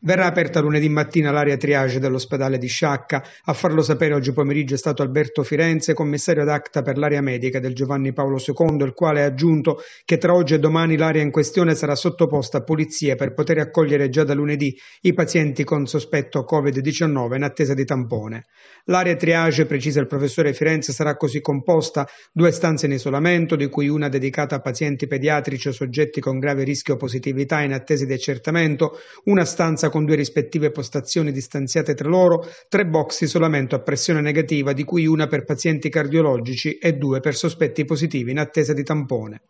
Verrà aperta lunedì mattina l'area triage dell'ospedale di Sciacca. A farlo sapere oggi pomeriggio è stato Alberto Firenze, commissario ad acta per l'area medica del Giovanni Paolo II, il quale ha aggiunto che tra oggi e domani l'area in questione sarà sottoposta a pulizia per poter accogliere già da lunedì i pazienti con sospetto Covid-19 in attesa di tampone. L'area triage, precisa il professore Firenze, sarà così composta due stanze in isolamento, di cui una dedicata a pazienti pediatrici o soggetti con grave rischio positività in attesa di accertamento, una stanza stanza con due rispettive postazioni distanziate tra loro, tre box isolamento a pressione negativa, di cui una per pazienti cardiologici e due per sospetti positivi in attesa di tampone.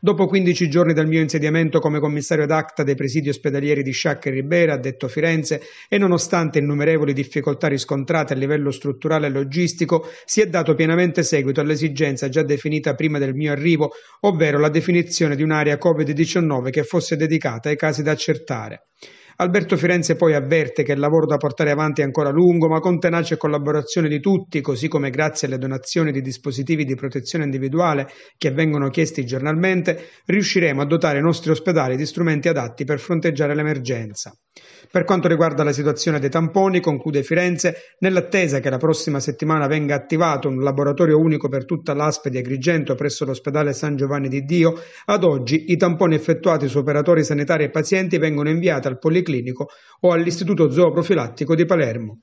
Dopo 15 giorni dal mio insediamento come commissario ad acta dei presidi ospedalieri di Sciacca e Ribera, detto Firenze, e nonostante innumerevoli difficoltà riscontrate a livello strutturale e logistico, si è dato pienamente seguito all'esigenza già definita prima del mio arrivo, ovvero la definizione di un'area Covid-19 che fosse dedicata ai casi da accertare. Alberto Firenze poi avverte che il lavoro da portare avanti è ancora lungo, ma con tenace collaborazione di tutti, così come grazie alle donazioni di dispositivi di protezione individuale che vengono chiesti giornalmente, riusciremo a dotare i nostri ospedali di strumenti adatti per fronteggiare l'emergenza. Per quanto riguarda la situazione dei tamponi, conclude Firenze, nell'attesa che la prossima settimana venga attivato un laboratorio unico per tutta l'ASP di Agrigento presso l'ospedale San Giovanni di Dio, ad oggi i tamponi effettuati su operatori sanitari e pazienti vengono inviati al Policlinico o all'Istituto Zooprofilattico di Palermo.